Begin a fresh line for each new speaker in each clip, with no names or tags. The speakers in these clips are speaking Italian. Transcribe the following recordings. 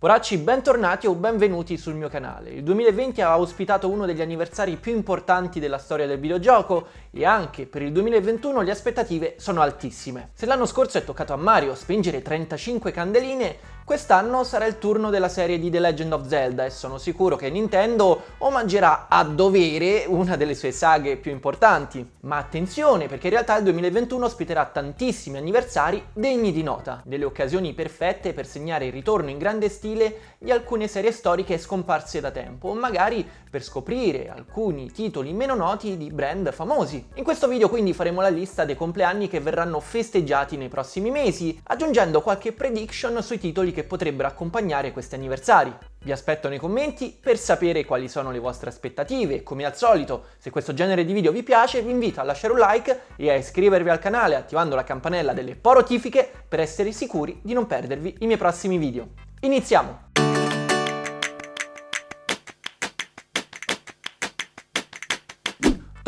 Poracci, bentornati o benvenuti sul mio canale. Il 2020 ha ospitato uno degli anniversari più importanti della storia del videogioco e anche per il 2021 le aspettative sono altissime. Se l'anno scorso è toccato a Mario spingere 35 candeline, Quest'anno sarà il turno della serie di The Legend of Zelda e sono sicuro che Nintendo omaggerà a dovere una delle sue saghe più importanti. Ma attenzione, perché in realtà il 2021 ospiterà tantissimi anniversari degni di nota, delle occasioni perfette per segnare il ritorno in grande stile di alcune serie storiche scomparse da tempo, o magari per scoprire alcuni titoli meno noti di brand famosi. In questo video quindi faremo la lista dei compleanni che verranno festeggiati nei prossimi mesi, aggiungendo qualche prediction sui titoli che che potrebbero accompagnare questi anniversari. Vi aspetto nei commenti per sapere quali sono le vostre aspettative. Come al solito, se questo genere di video vi piace, vi invito a lasciare un like e a iscrivervi al canale attivando la campanella delle porotifiche per essere sicuri di non perdervi i miei prossimi video. Iniziamo!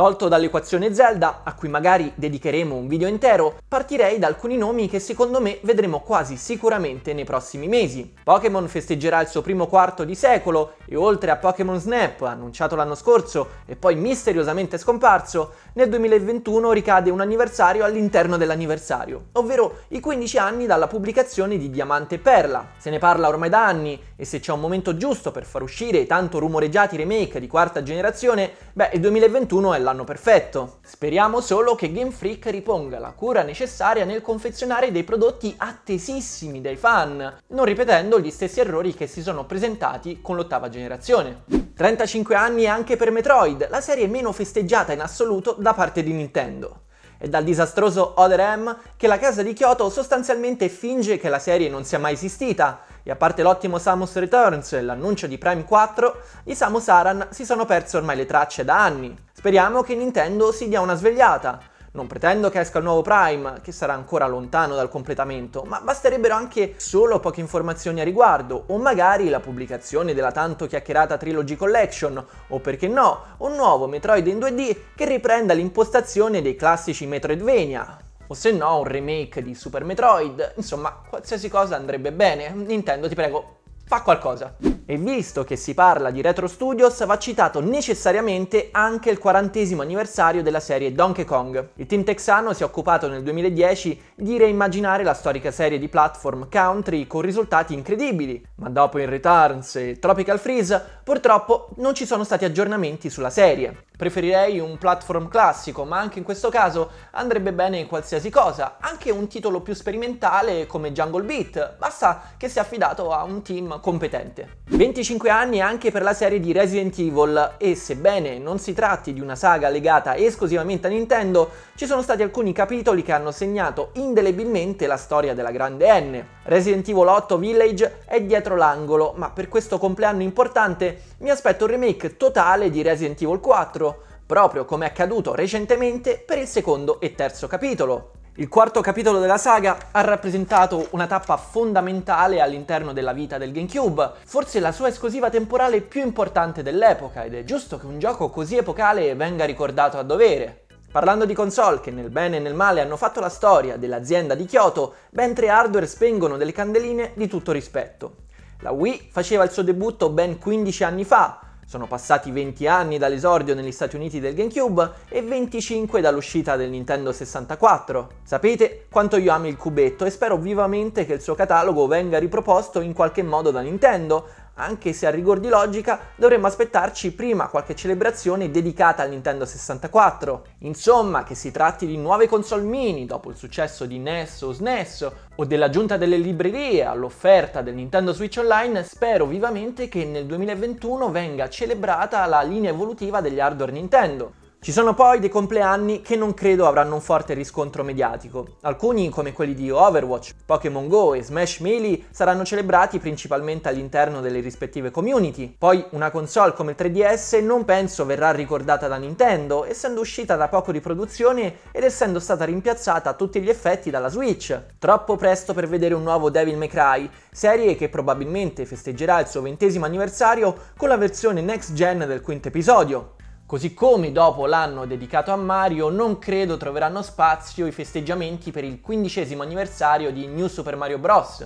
Tolto dall'equazione Zelda, a cui magari dedicheremo un video intero, partirei da alcuni nomi che secondo me vedremo quasi sicuramente nei prossimi mesi. Pokémon festeggerà il suo primo quarto di secolo e oltre a Pokémon Snap, annunciato l'anno scorso e poi misteriosamente scomparso, nel 2021 ricade un anniversario all'interno dell'anniversario, ovvero i 15 anni dalla pubblicazione di Diamante e Perla. Se ne parla ormai da anni e se c'è un momento giusto per far uscire i tanto rumoreggiati remake di quarta generazione, beh, il 2021 è la l'anno perfetto. Speriamo solo che Game Freak riponga la cura necessaria nel confezionare dei prodotti attesissimi dai fan, non ripetendo gli stessi errori che si sono presentati con l'ottava generazione. 35 anni anche per Metroid, la serie meno festeggiata in assoluto da parte di Nintendo è dal disastroso Other M che la casa di Kyoto sostanzialmente finge che la serie non sia mai esistita, e a parte l'ottimo Samus Returns e l'annuncio di Prime 4, i Samus Aran si sono persi ormai le tracce da anni. Speriamo che Nintendo si dia una svegliata. Non pretendo che esca il nuovo Prime, che sarà ancora lontano dal completamento, ma basterebbero anche solo poche informazioni a riguardo, o magari la pubblicazione della tanto chiacchierata Trilogy Collection, o perché no, un nuovo Metroid in 2D che riprenda l'impostazione dei classici Metroidvania. O se no, un remake di Super Metroid. Insomma, qualsiasi cosa andrebbe bene. Nintendo, ti prego, fa qualcosa. E visto che si parla di Retro Studios, va citato necessariamente anche il quarantesimo anniversario della serie Donkey Kong. Il team texano si è occupato nel 2010 di reimmaginare la storica serie di platform country con risultati incredibili, ma dopo In Returns e Tropical Freeze Purtroppo non ci sono stati aggiornamenti sulla serie. Preferirei un platform classico, ma anche in questo caso andrebbe bene qualsiasi cosa, anche un titolo più sperimentale come Jungle Beat, basta che sia affidato a un team competente. 25 anni anche per la serie di Resident Evil e sebbene non si tratti di una saga legata esclusivamente a Nintendo, ci sono stati alcuni capitoli che hanno segnato indelebilmente la storia della grande N. Resident Evil 8 Village è dietro l'angolo, ma per questo compleanno importante mi aspetto un remake totale di Resident Evil 4, proprio come è accaduto recentemente per il secondo e terzo capitolo. Il quarto capitolo della saga ha rappresentato una tappa fondamentale all'interno della vita del GameCube, forse la sua esclusiva temporale più importante dell'epoca ed è giusto che un gioco così epocale venga ricordato a dovere. Parlando di console che nel bene e nel male hanno fatto la storia dell'azienda di Kyoto, ben tre hardware spengono delle candeline di tutto rispetto. La Wii faceva il suo debutto ben 15 anni fa, sono passati 20 anni dall'esordio negli Stati Uniti del GameCube e 25 dall'uscita del Nintendo 64. Sapete quanto io ami il cubetto e spero vivamente che il suo catalogo venga riproposto in qualche modo da Nintendo, anche se a rigor di logica dovremmo aspettarci prima qualche celebrazione dedicata al Nintendo 64. Insomma, che si tratti di nuove console mini dopo il successo di NES o SNES o dell'aggiunta delle librerie all'offerta del Nintendo Switch Online, spero vivamente che nel 2021 venga celebrata la linea evolutiva degli hardware Nintendo. Ci sono poi dei compleanni che non credo avranno un forte riscontro mediatico. Alcuni, come quelli di Overwatch, Pokémon Go e Smash Melee, saranno celebrati principalmente all'interno delle rispettive community. Poi una console come il 3DS non penso verrà ricordata da Nintendo, essendo uscita da poco di produzione ed essendo stata rimpiazzata a tutti gli effetti dalla Switch. Troppo presto per vedere un nuovo Devil May Cry, serie che probabilmente festeggerà il suo ventesimo anniversario con la versione next gen del quinto episodio. Così come dopo l'anno dedicato a Mario, non credo troveranno spazio i festeggiamenti per il quindicesimo anniversario di New Super Mario Bros.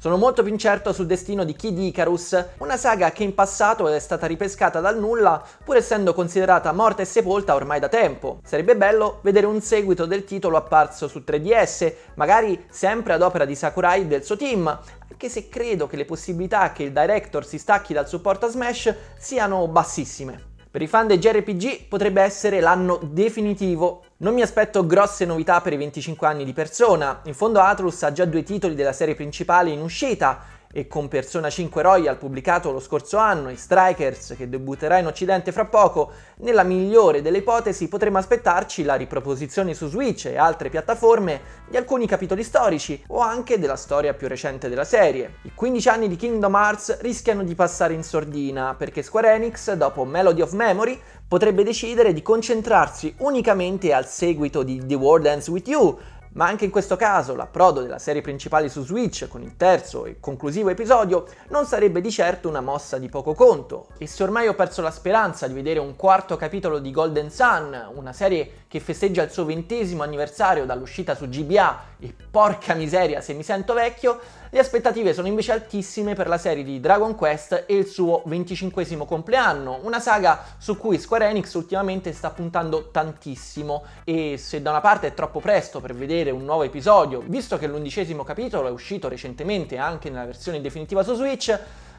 Sono molto più incerto sul destino di Kid Icarus, una saga che in passato è stata ripescata dal nulla, pur essendo considerata morta e sepolta ormai da tempo. Sarebbe bello vedere un seguito del titolo apparso su 3DS, magari sempre ad opera di Sakurai e del suo team, anche se credo che le possibilità che il director si stacchi dal supporto a Smash siano bassissime. Per i fan dei JRPG potrebbe essere l'anno definitivo. Non mi aspetto grosse novità per i 25 anni di persona, in fondo Atlus ha già due titoli della serie principale in uscita e con Persona 5 Royal pubblicato lo scorso anno e Strikers che debutterà in Occidente fra poco, nella migliore delle ipotesi potremo aspettarci la riproposizione su Switch e altre piattaforme di alcuni capitoli storici o anche della storia più recente della serie. I 15 anni di Kingdom Hearts rischiano di passare in sordina perché Square Enix, dopo Melody of Memory, potrebbe decidere di concentrarsi unicamente al seguito di The World Ends With You, ma anche in questo caso l'approdo della serie principale su Switch con il terzo e conclusivo episodio non sarebbe di certo una mossa di poco conto. E se ormai ho perso la speranza di vedere un quarto capitolo di Golden Sun, una serie che festeggia il suo ventesimo anniversario dall'uscita su GBA e porca miseria se mi sento vecchio, le aspettative sono invece altissime per la serie di Dragon Quest e il suo venticinquesimo compleanno, una saga su cui Square Enix ultimamente sta puntando tantissimo e se da una parte è troppo presto per vedere un nuovo episodio, visto che l'undicesimo capitolo è uscito recentemente anche nella versione definitiva su Switch,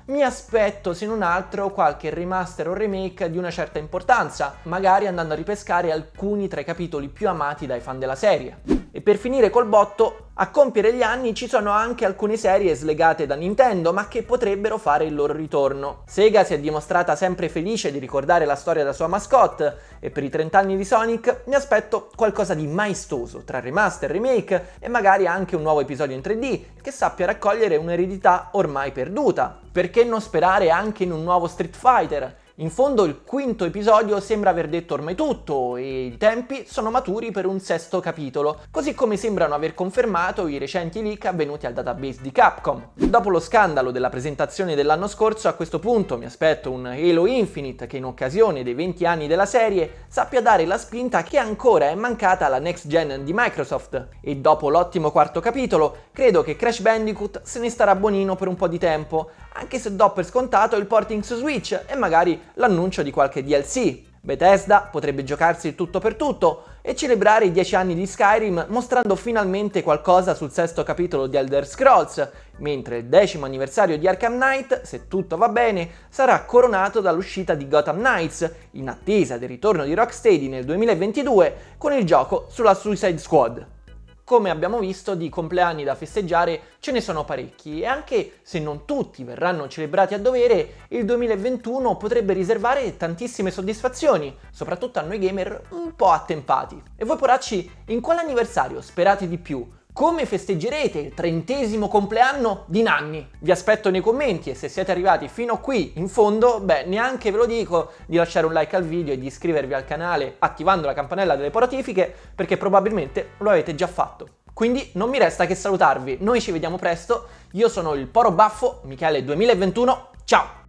mi aspetto se non altro qualche remaster o remake di una certa importanza, magari andando a ripescare alcuni tra i capitoli più amati dai fan della serie. E per finire col botto, a compiere gli anni ci sono anche alcune serie slegate da Nintendo, ma che potrebbero fare il loro ritorno. Sega si è dimostrata sempre felice di ricordare la storia della sua mascotte, e per i 30 anni di Sonic mi aspetto qualcosa di maestoso, tra remaster, remake e magari anche un nuovo episodio in 3D, che sappia raccogliere un'eredità ormai perduta. Perché non sperare anche in un nuovo Street Fighter? In fondo il quinto episodio sembra aver detto ormai tutto e i tempi sono maturi per un sesto capitolo, così come sembrano aver confermato i recenti leak avvenuti al database di Capcom. Dopo lo scandalo della presentazione dell'anno scorso, a questo punto mi aspetto un Halo Infinite che in occasione dei 20 anni della serie sappia dare la spinta che ancora è mancata alla next gen di Microsoft e dopo l'ottimo quarto capitolo credo che Crash Bandicoot se ne starà buonino per un po' di tempo, anche se do per scontato il porting su Switch e magari l'annuncio di qualche DLC. Bethesda potrebbe giocarsi il tutto per tutto e celebrare i 10 anni di Skyrim mostrando finalmente qualcosa sul sesto capitolo di Elder Scrolls, mentre il decimo anniversario di Arkham Knight, se tutto va bene, sarà coronato dall'uscita di Gotham Knights, in attesa del ritorno di Rocksteady nel 2022 con il gioco sulla Suicide Squad come abbiamo visto di compleanni da festeggiare ce ne sono parecchi e anche se non tutti verranno celebrati a dovere, il 2021 potrebbe riservare tantissime soddisfazioni, soprattutto a noi gamer un po' attempati. E voi poracci, in quale anniversario sperate di più? Come festeggerete il trentesimo compleanno di Nanni? Vi aspetto nei commenti e se siete arrivati fino a qui in fondo, beh, neanche ve lo dico di lasciare un like al video e di iscrivervi al canale attivando la campanella delle poratifiche perché probabilmente lo avete già fatto. Quindi non mi resta che salutarvi, noi ci vediamo presto, io sono il Poro Baffo, Michele 2021, ciao!